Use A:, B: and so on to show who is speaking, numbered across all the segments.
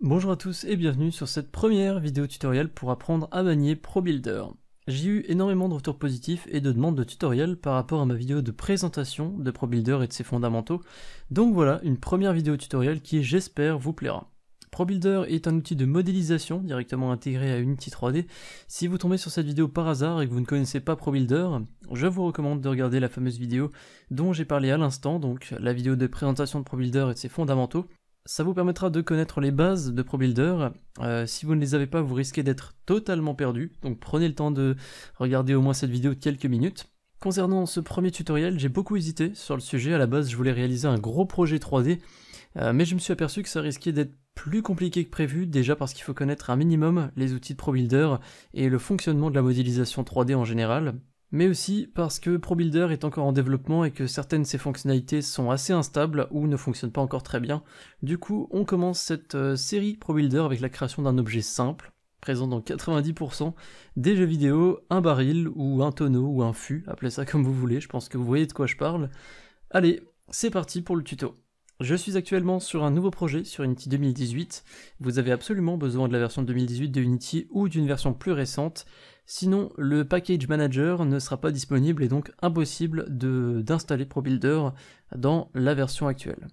A: Bonjour à tous et bienvenue sur cette première vidéo tutoriel pour apprendre à manier ProBuilder. J'ai eu énormément de retours positifs et de demandes de tutoriels par rapport à ma vidéo de présentation de ProBuilder et de ses fondamentaux, donc voilà une première vidéo tutoriel qui j'espère vous plaira. ProBuilder est un outil de modélisation directement intégré à Unity 3D. Si vous tombez sur cette vidéo par hasard et que vous ne connaissez pas ProBuilder, je vous recommande de regarder la fameuse vidéo dont j'ai parlé à l'instant, donc la vidéo de présentation de ProBuilder et de ses fondamentaux, ça vous permettra de connaître les bases de ProBuilder. Euh, si vous ne les avez pas, vous risquez d'être totalement perdu. Donc prenez le temps de regarder au moins cette vidéo de quelques minutes. Concernant ce premier tutoriel, j'ai beaucoup hésité sur le sujet. À la base, je voulais réaliser un gros projet 3D, euh, mais je me suis aperçu que ça risquait d'être plus compliqué que prévu, déjà parce qu'il faut connaître un minimum les outils de ProBuilder et le fonctionnement de la modélisation 3D en général mais aussi parce que ProBuilder est encore en développement et que certaines de ses fonctionnalités sont assez instables ou ne fonctionnent pas encore très bien. Du coup, on commence cette euh, série ProBuilder avec la création d'un objet simple, présent dans 90% des jeux vidéo, un baril ou un tonneau ou un fût, appelez ça comme vous voulez, je pense que vous voyez de quoi je parle. Allez, c'est parti pour le tuto. Je suis actuellement sur un nouveau projet sur Unity 2018. Vous avez absolument besoin de la version 2018 de Unity ou d'une version plus récente Sinon, le package manager ne sera pas disponible et donc impossible d'installer ProBuilder dans la version actuelle.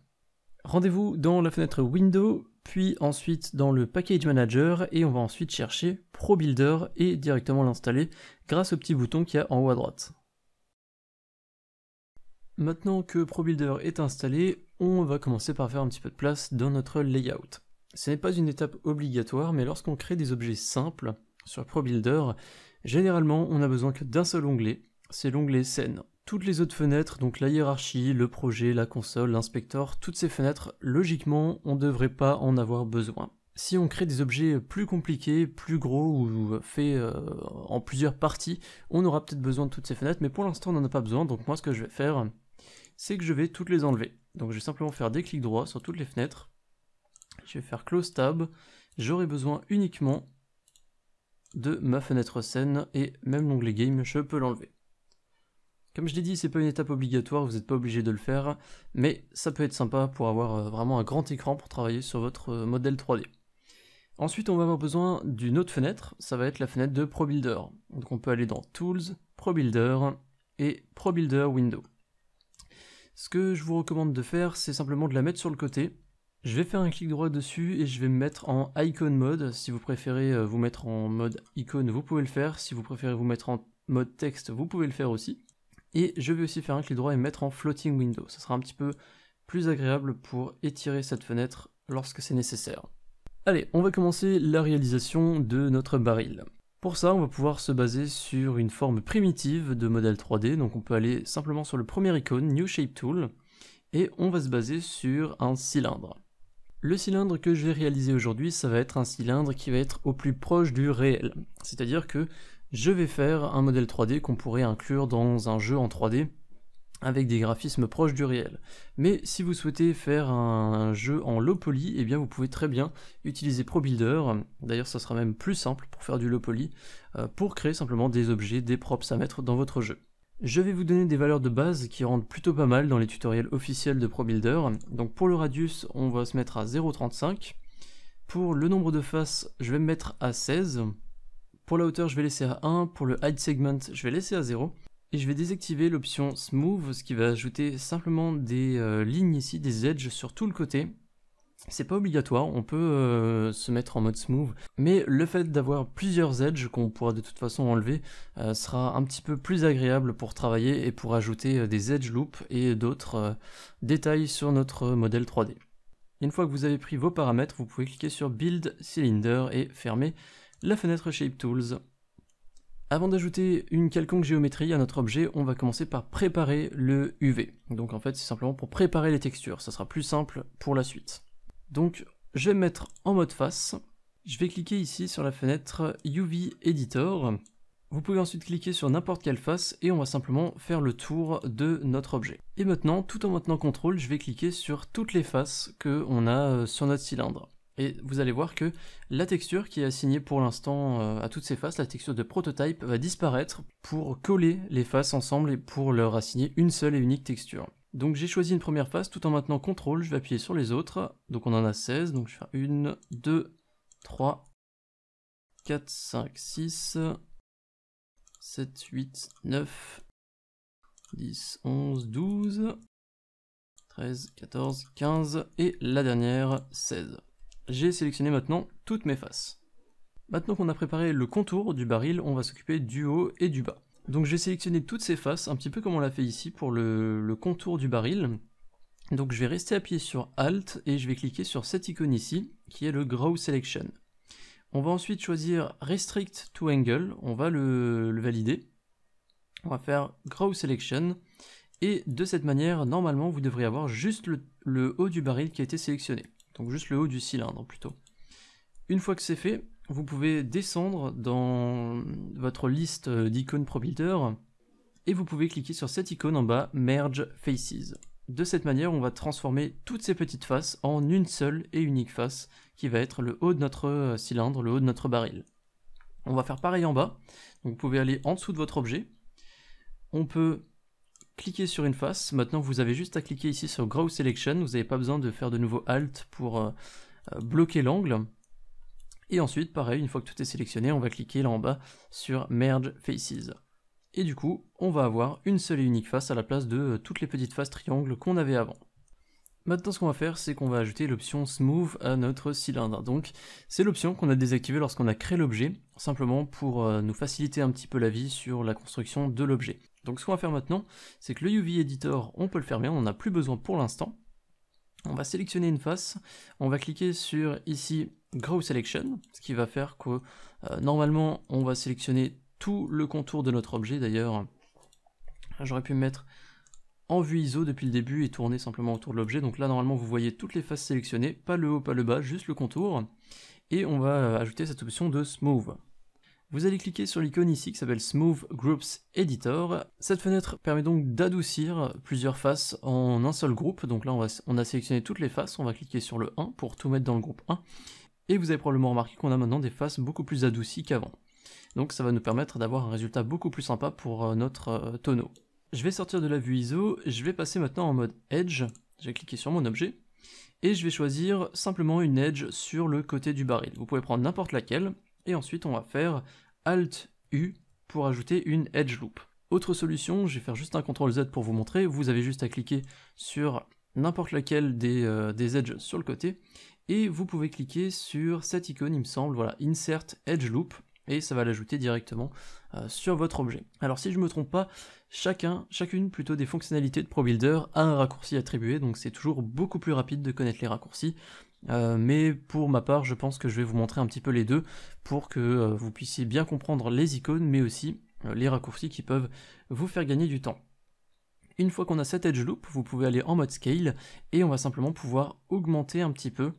A: Rendez-vous dans la fenêtre Windows, puis ensuite dans le package manager et on va ensuite chercher ProBuilder et directement l'installer grâce au petit bouton qu'il y a en haut à droite. Maintenant que ProBuilder est installé, on va commencer par faire un petit peu de place dans notre layout. Ce n'est pas une étape obligatoire, mais lorsqu'on crée des objets simples sur ProBuilder, Généralement, on a besoin que d'un seul onglet, c'est l'onglet scène. Toutes les autres fenêtres, donc la hiérarchie, le projet, la console, l'inspecteur, toutes ces fenêtres, logiquement, on ne devrait pas en avoir besoin. Si on crée des objets plus compliqués, plus gros ou faits euh, en plusieurs parties, on aura peut-être besoin de toutes ces fenêtres, mais pour l'instant on n'en a pas besoin, donc moi ce que je vais faire, c'est que je vais toutes les enlever. Donc je vais simplement faire des clics droits sur toutes les fenêtres, je vais faire Close Tab, j'aurai besoin uniquement de ma fenêtre scène et même l'onglet game, je peux l'enlever. Comme je l'ai dit, c'est pas une étape obligatoire, vous n'êtes pas obligé de le faire, mais ça peut être sympa pour avoir euh, vraiment un grand écran pour travailler sur votre euh, modèle 3D. Ensuite, on va avoir besoin d'une autre fenêtre, ça va être la fenêtre de ProBuilder. Donc on peut aller dans Tools, ProBuilder et ProBuilder Window. Ce que je vous recommande de faire, c'est simplement de la mettre sur le côté, je vais faire un clic droit dessus et je vais me mettre en icon mode. Si vous préférez euh, vous mettre en mode icône, vous pouvez le faire. Si vous préférez vous mettre en mode texte, vous pouvez le faire aussi. Et je vais aussi faire un clic droit et mettre en floating window. Ça sera un petit peu plus agréable pour étirer cette fenêtre lorsque c'est nécessaire. Allez, on va commencer la réalisation de notre baril. Pour ça, on va pouvoir se baser sur une forme primitive de modèle 3D. Donc on peut aller simplement sur le premier icône, New Shape Tool, et on va se baser sur un cylindre. Le cylindre que je vais réaliser aujourd'hui, ça va être un cylindre qui va être au plus proche du réel. C'est-à-dire que je vais faire un modèle 3D qu'on pourrait inclure dans un jeu en 3D avec des graphismes proches du réel. Mais si vous souhaitez faire un jeu en low poly, eh bien vous pouvez très bien utiliser ProBuilder, d'ailleurs ça sera même plus simple pour faire du low poly, euh, pour créer simplement des objets, des props à mettre dans votre jeu. Je vais vous donner des valeurs de base qui rendent plutôt pas mal dans les tutoriels officiels de ProBuilder. Donc pour le radius, on va se mettre à 0,35. Pour le nombre de faces, je vais me mettre à 16. Pour la hauteur, je vais laisser à 1. Pour le Hide Segment, je vais laisser à 0. Et je vais désactiver l'option Smooth, ce qui va ajouter simplement des euh, lignes ici, des edges sur tout le côté, c'est pas obligatoire, on peut euh, se mettre en mode smooth, mais le fait d'avoir plusieurs edges qu'on pourra de toute façon enlever euh, sera un petit peu plus agréable pour travailler et pour ajouter euh, des edge loops et d'autres détails sur notre modèle 3D. Une fois que vous avez pris vos paramètres, vous pouvez cliquer sur Build Cylinder et fermer la fenêtre Shape Tools. Avant d'ajouter une quelconque géométrie à notre objet, on va commencer par préparer le UV. Donc en fait, c'est simplement pour préparer les textures, ça sera plus simple pour la suite. Donc je vais me mettre en mode face. Je vais cliquer ici sur la fenêtre UV Editor. Vous pouvez ensuite cliquer sur n'importe quelle face et on va simplement faire le tour de notre objet. Et maintenant, tout en maintenant contrôle, je vais cliquer sur toutes les faces qu'on a euh, sur notre cylindre. Et vous allez voir que la texture qui est assignée pour l'instant euh, à toutes ces faces, la texture de prototype, va disparaître pour coller les faces ensemble et pour leur assigner une seule et unique texture. Donc j'ai choisi une première face tout en maintenant CTRL, je vais appuyer sur les autres. Donc on en a 16, donc je vais faire 1, 2, 3, 4, 5, 6, 7, 8, 9, 10, 11, 12, 13, 14, 15 et la dernière 16. J'ai sélectionné maintenant toutes mes faces. Maintenant qu'on a préparé le contour du baril, on va s'occuper du haut et du bas. Donc je vais sélectionner toutes ces faces, un petit peu comme on l'a fait ici pour le, contour du baril. Donc je vais rester appuyé sur Alt et je vais cliquer sur cette icône ici, qui est le Grow Selection. On va ensuite choisir Restrict to Angle, on va le, valider. On va faire Grow Selection, et de cette manière, normalement, vous devrez avoir juste le haut du baril qui a été sélectionné. Donc juste le haut du cylindre plutôt. Une fois que c'est fait, vous pouvez descendre dans votre liste euh, d'icônes ProBuilder et vous pouvez cliquer sur cette icône en bas Merge Faces. De cette manière, on va transformer toutes ces petites faces en une seule et unique face qui va être le haut de notre euh, cylindre, le haut de notre baril. On va faire pareil en bas. vous pouvez aller en dessous de votre objet. On peut cliquer sur une face. Maintenant, vous avez juste à cliquer ici sur Grow Selection. Vous n'avez pas besoin de faire de nouveau Alt pour euh, bloquer l'angle. Et ensuite, pareil, une fois que tout est sélectionné, on va cliquer là en bas sur Merge Faces. Et du coup, on va avoir une seule et unique face à la place de euh, toutes les petites faces triangles qu'on avait avant. Maintenant, ce qu'on va faire, c'est qu'on va ajouter l'option Smooth à notre cylindre. Donc, c'est l'option qu'on a désactivée lorsqu'on a créé l'objet, simplement pour euh, nous faciliter un petit peu la vie sur la construction de l'objet. Donc, ce qu'on va faire maintenant, c'est que le UV Editor, on peut le fermer, on n'en a plus besoin pour l'instant. On va sélectionner une face, on va cliquer sur ici Grow Selection, ce qui va faire que euh, normalement on va sélectionner tout le contour de notre objet d'ailleurs. J'aurais pu mettre en vue ISO depuis le début et tourner simplement autour de l'objet. Donc là normalement vous voyez toutes les faces sélectionnées, pas le haut, pas le bas, juste le contour. Et on va euh, ajouter cette option de Smooth. Vous allez cliquer sur l'icône ici qui s'appelle Smooth Groups Editor. Cette fenêtre permet donc d'adoucir plusieurs faces en un seul groupe. Donc là, on, a sélectionné toutes les faces. On va cliquer sur le 1 pour tout mettre dans le groupe 1. Et vous avez probablement remarqué qu'on a maintenant des faces beaucoup plus adoucies qu'avant. Donc ça va nous permettre d'avoir un résultat beaucoup plus sympa pour euh, notre euh, tonneau. Je vais sortir de la vue ISO, je vais passer maintenant en mode Edge, je vais cliquer sur mon objet, et je vais choisir simplement une edge sur le côté du baril. Vous pouvez prendre n'importe laquelle, et ensuite on va faire Alt U pour ajouter une edge loop. Autre solution, je vais faire juste un CTRL Z pour vous montrer, vous avez juste à cliquer sur n'importe laquelle euh, des, edges sur le côté, et vous pouvez cliquer sur cette icône, il me semble, voilà, Insert Edge Loop, et ça va l'ajouter directement euh, sur votre objet. Alors si je ne me trompe pas, chacun, chacune plutôt des fonctionnalités de ProBuilder a un raccourci attribué, donc c'est toujours beaucoup plus rapide de connaître les raccourcis, euh, mais pour ma part, je pense que je vais vous montrer un petit peu les deux pour que euh, vous puissiez bien comprendre les icônes, mais aussi euh, les raccourcis qui peuvent vous faire gagner du temps. Une fois qu'on a cette edge loop, vous pouvez aller en mode scale et on va simplement pouvoir augmenter un petit peu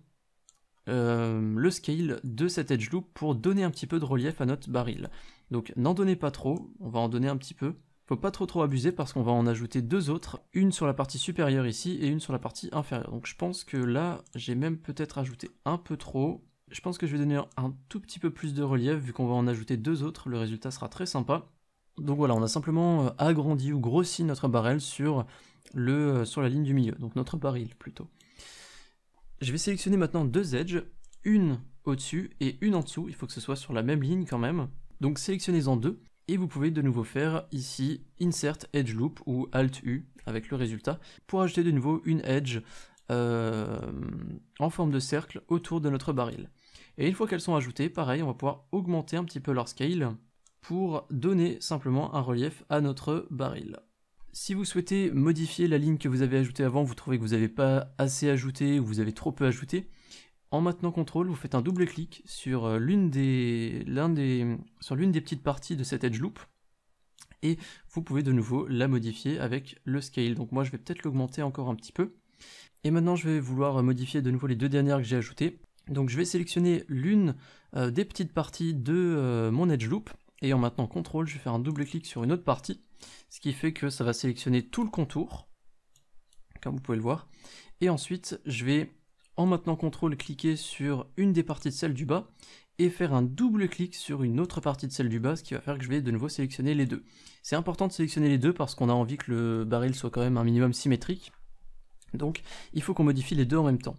A: le scale de cette edge loop pour donner un petit peu de relief à notre baril. Donc n'en donnez pas trop, on va en donner un petit peu. Faut pas trop trop abuser parce qu'on va en ajouter deux autres, une sur la partie supérieure ici et une sur la partie inférieure. Donc je pense que là, j'ai même peut-être ajouté un peu trop. Je pense que je vais donner un tout petit peu plus de relief vu qu'on va en ajouter deux autres, le résultat sera très sympa. Donc voilà, on a simplement euh, agrandi ou grossi notre barrel sur, le, euh, sur la ligne du milieu, donc notre baril plutôt. Je vais sélectionner maintenant deux edges, une au-dessus et une en dessous, il faut que ce soit sur la même ligne quand même. Donc sélectionnez-en deux, et vous pouvez de nouveau faire ici insert edge loop ou alt U avec le résultat pour ajouter de nouveau une edge euh, en forme de cercle autour de notre baril. Et une fois qu'elles sont ajoutées, pareil, on va pouvoir augmenter un petit peu leur scale pour donner simplement un relief à notre baril. Si vous souhaitez modifier la ligne que vous avez ajoutée avant, vous trouvez que vous n'avez pas assez ajouté ou vous avez trop peu ajouté, en maintenant contrôle, vous faites un double clic sur euh, l'une des, des, sur l'une des petites parties de cette edge loop et vous pouvez de nouveau la modifier avec le scale. Donc moi je vais peut-être l'augmenter encore un petit peu. Et maintenant je vais vouloir euh, modifier de nouveau les deux dernières que j'ai ajoutées. Donc je vais sélectionner l'une euh, des petites parties de mon edge loop et en maintenant contrôle je vais faire un double clic sur une autre partie ce qui fait que ça va sélectionner tout le contour comme vous pouvez le voir et ensuite je vais en maintenant CTRL, cliquer sur une des parties de celle du bas et faire un double clic sur une autre partie de celle du bas, ce qui va faire que je vais de nouveau sélectionner les deux. C'est important de sélectionner les deux parce qu'on a envie que le baril soit quand même un minimum symétrique. Donc il faut qu'on modifie les deux en même temps.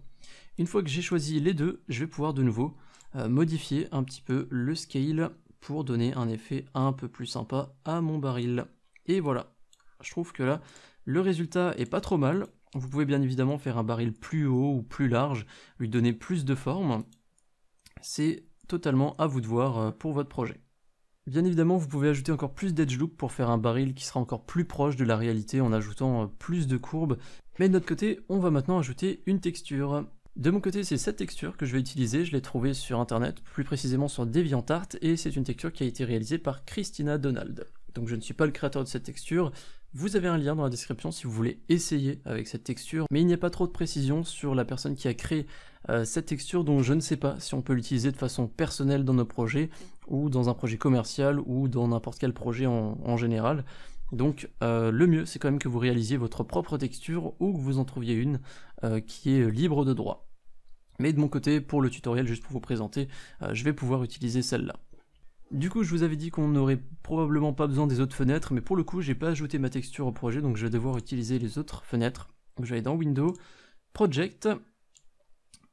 A: Une fois que j'ai choisi les deux, je vais pouvoir de nouveau euh, modifier un petit peu le scale pour donner un effet un peu plus sympa à mon baril. Et voilà, je trouve que là, le résultat est pas trop mal. Vous pouvez bien évidemment faire un baril plus haut ou plus large, lui donner plus de forme. C'est totalement à vous de voir euh, pour votre projet. Bien évidemment, vous pouvez ajouter encore plus d'edge loop pour faire un baril qui sera encore plus proche de la réalité en ajoutant euh, plus de courbes. Mais de notre côté, on va maintenant ajouter une texture. De mon côté, c'est cette texture que je vais utiliser, je l'ai trouvée sur internet, plus précisément sur DeviantArt, et c'est une texture qui a été réalisée par Christina Donald. Donc je ne suis pas le créateur de cette texture, vous avez un lien dans la description si vous voulez essayer avec cette texture, mais il n'y a pas trop de précision sur la personne qui a créé euh, cette texture, dont je ne sais pas si on peut l'utiliser de façon personnelle dans nos projets, ou dans un projet commercial, ou dans n'importe quel projet en, général. Donc euh, le mieux, c'est quand même que vous réalisiez votre propre texture, ou que vous en trouviez une euh, qui est libre de droit. Mais de mon côté, pour le tutoriel, juste pour vous présenter, je vais pouvoir utiliser celle-là. Du coup, je vous avais dit qu'on n'aurait probablement pas besoin des autres fenêtres, mais pour le coup, j'ai pas ajouté ma texture au projet, donc je vais devoir utiliser les autres fenêtres. je vais aller dans Windows, Project,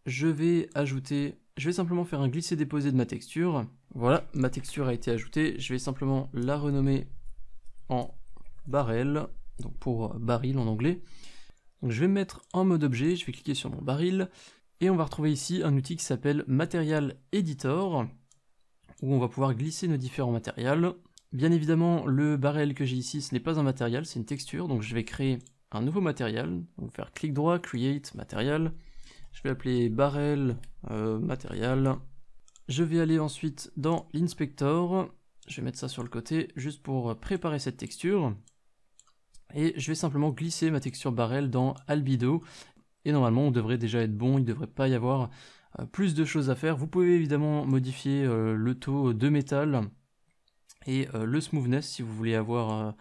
A: je vais ajouter, je vais simplement faire un glisser-déposer de ma texture. Voilà, ma texture a été ajoutée, je vais simplement la renommer en barrel, donc pour baril en anglais. je vais me mettre en mode objet, je vais cliquer sur mon baril, et on va retrouver ici un outil qui s'appelle Material Editor où on va pouvoir glisser nos différents matériels. Bien évidemment, le barrel que j'ai ici, ce n'est pas un matériel, c'est une texture, donc je vais créer un nouveau matériel. va faire clic droit, create, matériel. Je vais appeler barrel, euh, matériel. Je vais aller ensuite dans l'inspector. Je vais mettre ça sur le côté, juste pour préparer cette texture. Et je vais simplement glisser ma texture barrel dans albido. Et normalement, on devrait déjà être bon, il ne devrait pas y avoir euh, plus de choses à faire. Vous pouvez évidemment modifier euh, le taux de métal et euh, le smoothness si vous voulez avoir,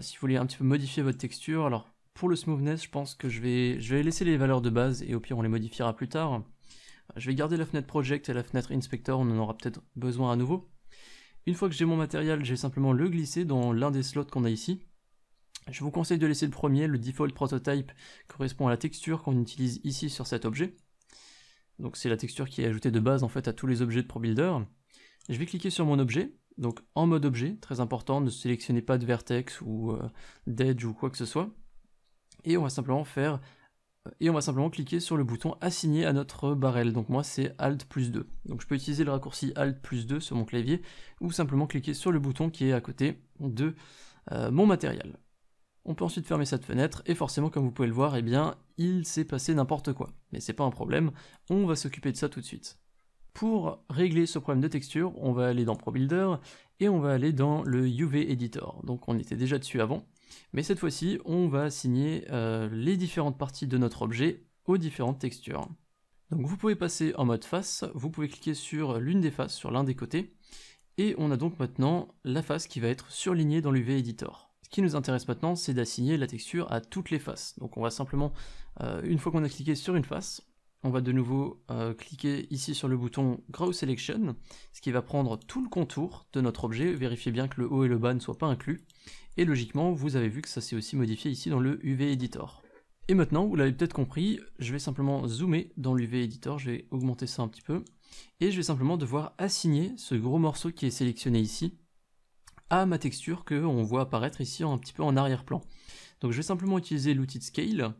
A: si vous voulez un petit peu modifier votre texture. Alors pour le smoothness, je pense que je vais, je vais laisser les valeurs de base et au pire on les modifiera plus tard. Je vais garder la fenêtre Project et la fenêtre Inspector, on en aura peut-être besoin à nouveau. Une fois que j'ai mon matériel, je vais simplement le glisser dans l'un des slots qu'on a ici. Je vous conseille de laisser le premier, le default prototype correspond à la texture qu'on utilise ici sur cet objet. Donc c'est la texture qui est ajoutée de base en fait à tous les objets de ProBuilder. Je vais cliquer sur mon objet, donc en mode objet, très important, ne sélectionnez pas de vertex ou euh, d'edge ou quoi que ce soit. Et on va simplement faire euh, et on va simplement cliquer sur le bouton assigné à notre barrel. Donc moi c'est Alt plus 2. Donc je peux utiliser le raccourci Alt plus 2 sur mon clavier ou simplement cliquer sur le bouton qui est à côté de euh, mon matériel. On peut ensuite fermer cette fenêtre, et forcément, comme vous pouvez le voir, eh bien, il s'est passé n'importe quoi. Mais c'est pas un problème, on va s'occuper de ça tout de suite. Pour régler ce problème de texture, on va aller dans ProBuilder et on va aller dans le UV Editor. Donc on était déjà dessus avant, mais cette fois-ci, on va assigner euh, les différentes parties de notre objet aux différentes textures. Donc vous pouvez passer en mode face, vous pouvez cliquer sur l'une des faces, sur l'un des côtés, et on a donc maintenant la face qui va être surlignée dans l'UV Editor. Ce qui nous intéresse maintenant, c'est d'assigner la texture à toutes les faces. Donc on va simplement, euh, une fois qu'on a cliqué sur une face, on va de nouveau euh, cliquer ici sur le bouton Grow Selection, ce qui va prendre tout le contour de notre objet, vérifiez bien que le haut et le bas ne soient pas inclus, et logiquement vous avez vu que ça s'est aussi modifié ici dans le UV Editor. Et maintenant, vous l'avez peut-être compris, je vais simplement zoomer dans l'UV Editor, je vais augmenter ça un petit peu, et je vais simplement devoir assigner ce gros morceau qui est sélectionné ici à ma texture qu'on voit apparaître ici un petit peu en arrière-plan. Donc je vais simplement utiliser l'outil de scale,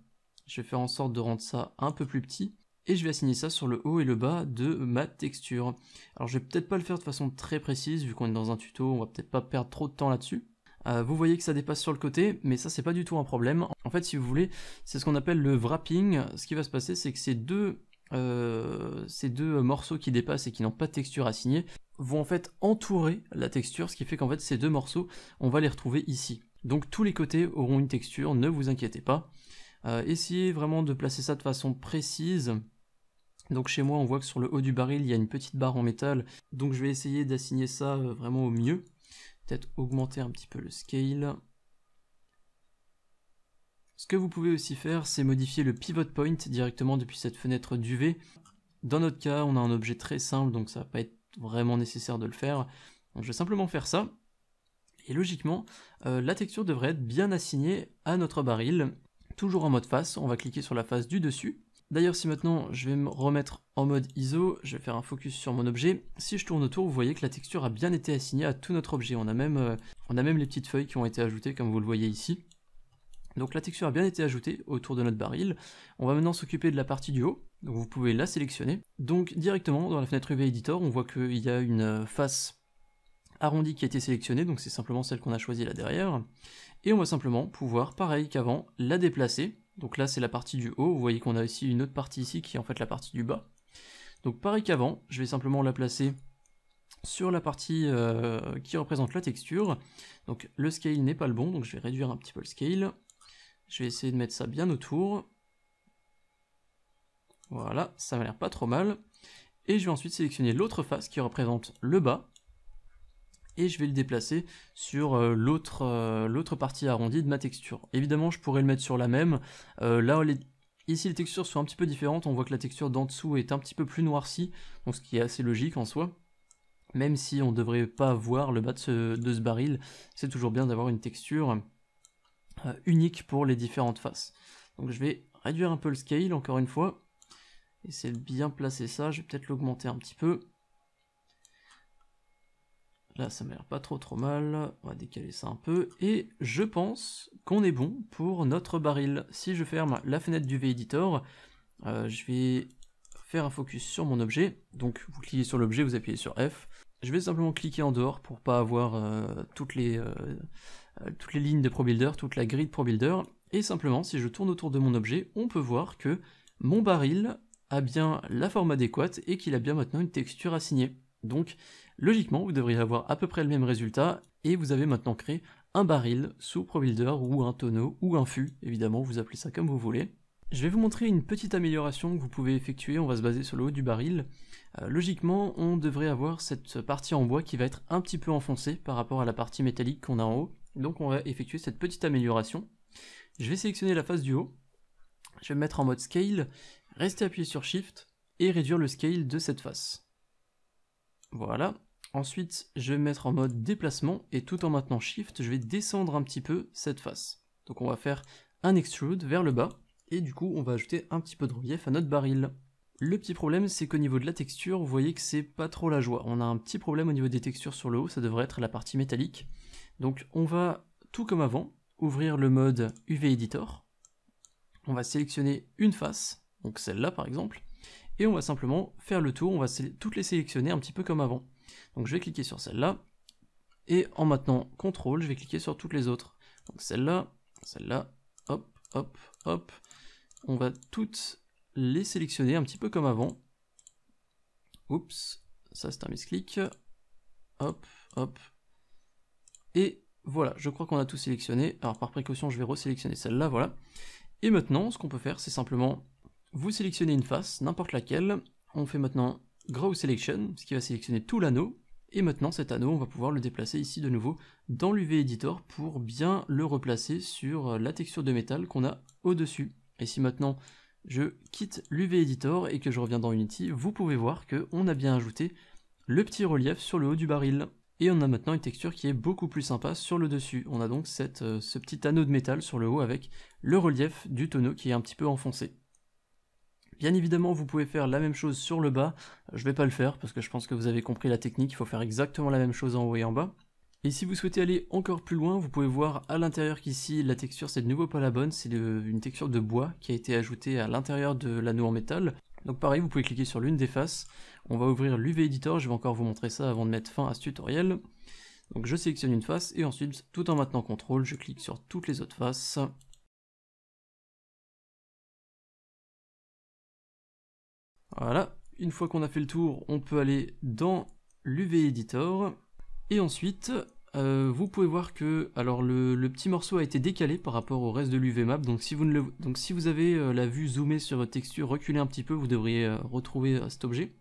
A: je vais faire en sorte de rendre ça un peu plus petit, et je vais assigner ça sur le haut et le bas de ma texture. Alors je vais peut-être pas le faire de façon très précise, vu qu'on est dans un tuto, on va peut-être pas perdre trop de temps là-dessus. Euh, vous voyez que ça dépasse sur le côté, mais ça c'est pas du tout un problème. En fait, si vous voulez, c'est ce qu'on appelle le wrapping. Ce qui va se passer, c'est que ces deux, euh, ces deux morceaux qui dépassent et qui n'ont pas de texture assignée vont en fait entourer la texture, ce qui fait qu'en fait ces deux morceaux, on va les retrouver ici. Donc tous les côtés auront une texture, ne vous inquiétez pas. Euh, essayez vraiment de placer ça de façon précise. Donc chez moi, on voit que sur le haut du baril, il y a une petite barre en métal. Donc je vais essayer d'assigner ça euh, vraiment au mieux. Peut-être augmenter un petit peu le scale. Ce que vous pouvez aussi faire, c'est modifier le pivot point directement depuis cette fenêtre du V, Dans notre cas, on a un objet très simple, donc ça va pas être vraiment nécessaire de le faire. je vais simplement faire ça. Et logiquement, euh, la texture devrait être bien assignée à notre baril. Toujours en mode face, on va cliquer sur la face du dessus. D'ailleurs, si maintenant je vais me remettre en mode ISO, je vais faire un focus sur mon objet. Si je tourne autour, vous voyez que la texture a bien été assignée à tout notre objet. On a même, euh, on a même les petites feuilles qui ont été ajoutées, comme vous le voyez ici. Donc la texture a bien été ajoutée autour de notre baril. On va maintenant s'occuper de la partie du haut. Donc vous pouvez la sélectionner. Donc directement dans la fenêtre UV Editor, on voit qu'il y a une euh, face arrondie qui a été sélectionnée, donc c'est simplement celle qu'on a choisie là derrière. Et on va simplement pouvoir, pareil qu'avant, la déplacer. Donc là c'est la partie du haut, vous voyez qu'on a aussi une autre partie ici qui est en fait la partie du bas. Donc pareil qu'avant, je vais simplement la placer sur la partie euh, qui représente la texture. Donc le scale n'est pas le bon, donc je vais réduire un petit peu le scale. Je vais essayer de mettre ça bien autour. Voilà, ça m'a l'air pas trop mal. Et je vais ensuite sélectionner l'autre face qui représente le bas. Et je vais le déplacer sur euh, euh, l'autre partie arrondie de ma texture. Évidemment, je pourrais le mettre sur la même. Euh, là, ici, les textures sont un petit peu différentes. On voit que la texture d'en dessous est un petit peu plus noircie, donc ce qui est assez logique en soi. Même si on ne devrait pas voir le bas de ce, de ce baril, c'est toujours bien d'avoir une texture unique pour les différentes faces. Donc je vais réduire un peu le scale, encore une fois Essayer de bien placer ça, je vais peut-être l'augmenter un petit peu. Là, ça m'a l'air pas trop trop mal. On va décaler ça un peu. Et je pense qu'on est bon pour notre baril. Si je ferme la fenêtre du V-Editor, euh, je vais faire un focus sur mon objet. Donc, vous cliquez sur l'objet, vous appuyez sur F. Je vais simplement cliquer en dehors pour pas avoir euh, toutes, les, euh, toutes les lignes de ProBuilder, toute la grille de ProBuilder. Et simplement, si je tourne autour de mon objet, on peut voir que mon baril a bien la forme adéquate et qu'il a bien maintenant une texture assignée. Donc logiquement vous devriez avoir à peu près le même résultat et vous avez maintenant créé un baril sous ProBuilder ou un tonneau ou un fût, évidemment vous appelez ça comme vous voulez. Je vais vous montrer une petite amélioration que vous pouvez effectuer, on va se baser sur le haut du baril. Euh, logiquement, on devrait avoir cette partie en bois qui va être un petit peu enfoncée par rapport à la partie métallique qu'on a en haut. Donc on va effectuer cette petite amélioration. Je vais sélectionner la face du haut, je vais me mettre en mode scale, rester appuyé sur Shift et réduire le scale de cette face. Voilà. Ensuite, je vais me mettre en mode déplacement et tout en maintenant Shift, je vais descendre un petit peu cette face. Donc on va faire un extrude vers le bas et du coup on va ajouter un petit peu de relief à notre baril. Le petit problème, c'est qu'au niveau de la texture, vous voyez que c'est pas trop la joie. On a un petit problème au niveau des textures sur le haut, ça devrait être la partie métallique. Donc on va, tout comme avant, ouvrir le mode UV Editor. On va sélectionner une face, donc celle-là par exemple, et on va simplement faire le tour, on va toutes les sélectionner un petit peu comme avant. Donc je vais cliquer sur celle-là, et en maintenant CTRL, je vais cliquer sur toutes les autres. Donc celle-là, celle-là, hop, hop, hop. On va toutes les sélectionner un petit peu comme avant. Oups, ça c'est un misclic. Hop, hop. Et voilà, je crois qu'on a tout sélectionné. Alors par précaution, je vais resélectionner celle-là, voilà. Et maintenant, ce qu'on peut faire, c'est simplement vous sélectionnez une face, n'importe laquelle. On fait maintenant Grow Selection, ce qui va sélectionner tout l'anneau. Et maintenant cet anneau, on va pouvoir le déplacer ici de nouveau dans l'UV Editor pour bien le replacer sur la texture de métal qu'on a au-dessus. Et si maintenant je quitte l'UV Editor et que je reviens dans Unity, vous pouvez voir qu'on a bien ajouté le petit relief sur le haut du baril. Et on a maintenant une texture qui est beaucoup plus sympa sur le dessus. On a donc cette, euh, ce petit anneau de métal sur le haut avec le relief du tonneau qui est un petit peu enfoncé. Bien évidemment, vous pouvez faire la même chose sur le bas. Je ne vais pas le faire parce que je pense que vous avez compris la technique. Il faut faire exactement la même chose en haut et en bas. Et si vous souhaitez aller encore plus loin, vous pouvez voir à l'intérieur qu'ici, la texture, c'est de nouveau pas la bonne. C'est une texture de bois qui a été ajoutée à l'intérieur de l'anneau en métal. Donc pareil, vous pouvez cliquer sur l'une des faces. On va ouvrir l'UV Editor, je vais encore vous montrer ça avant de mettre fin à ce tutoriel. Donc je sélectionne une face et ensuite, tout en maintenant CTRL, je clique sur toutes les autres faces. Voilà, une fois qu'on a fait le tour, on peut aller dans l'UV Editor. Et ensuite, euh, vous pouvez voir que alors le, petit morceau a été décalé par rapport au reste de l'UV Map. Donc si vous, avez euh, la vue zoomée sur votre texture, reculez un petit peu, vous devriez euh, retrouver cet objet.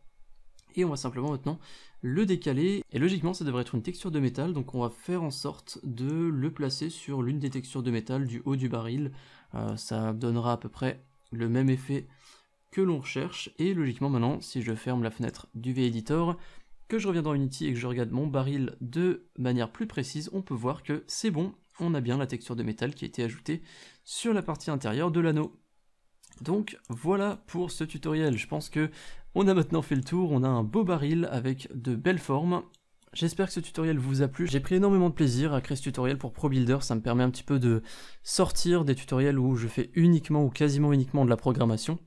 A: Et on va simplement maintenant le décaler. Et logiquement, ça devrait être une texture de métal. Donc on va faire en sorte de le placer sur l'une des textures de métal du haut du baril. ça donnera à peu près le même effet que l'on recherche, et logiquement maintenant, si je ferme la fenêtre du V-Editor, que je reviens dans Unity et que je regarde mon baril de manière plus précise, on peut voir que c'est bon, on a bien la texture de métal qui a été ajoutée sur la partie intérieure de l'anneau. Donc voilà pour ce tutoriel, je pense que on a maintenant fait le tour, on a un beau baril avec de belles formes, J'espère que ce tutoriel vous a plu. J'ai pris énormément de plaisir à créer ce tutoriel pour ProBuilder, Ça me permet un petit peu de sortir des tutoriels où je fais uniquement ou quasiment uniquement de la programmation.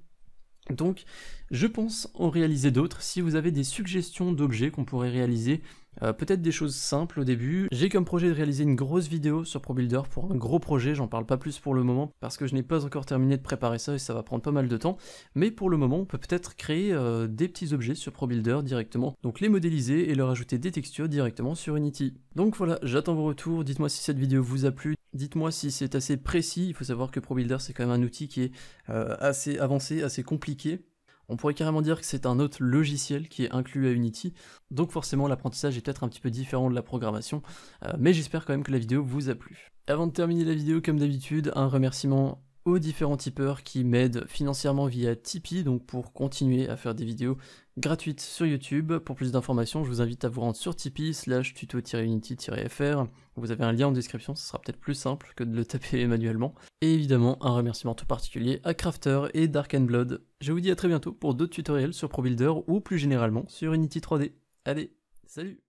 A: Donc je pense en réaliser d'autres. Si vous avez des suggestions d'objets qu'on pourrait réaliser, euh, peut-être des choses simples au début. J'ai comme projet de réaliser une grosse vidéo sur ProBuilder pour un gros projet, j'en parle pas plus pour le moment parce que je n'ai pas encore terminé de préparer ça et ça va prendre pas mal de temps. Mais pour le moment, on peut peut-être créer euh, des petits objets sur ProBuilder directement, donc les modéliser et leur ajouter des textures directement sur Unity. Donc voilà, j'attends vos retours, dites-moi si cette vidéo vous a plu, dites-moi si c'est assez précis, il faut savoir que ProBuilder c'est quand même un outil qui est euh, assez avancé, assez compliqué, on pourrait carrément dire que c'est un autre logiciel qui est inclus à Unity, donc forcément l'apprentissage est peut-être un petit peu différent de la programmation, euh, mais j'espère quand même que la vidéo vous a plu. Avant de terminer la vidéo, comme d'habitude, un remerciement aux différents tipeurs qui m'aident financièrement via Tipeee, donc pour continuer à faire des vidéos gratuites sur YouTube. Pour plus d'informations, je vous invite à vous rendre sur Tipeee slash tuto-unity-fr. Vous avez un lien en description, ce sera peut-être plus simple que de le taper manuellement. Et évidemment, un remerciement tout particulier à Crafter et Dark and Blood. Je vous dis à très bientôt pour d'autres tutoriels sur ProBuilder ou plus généralement sur Unity 3D. Allez, salut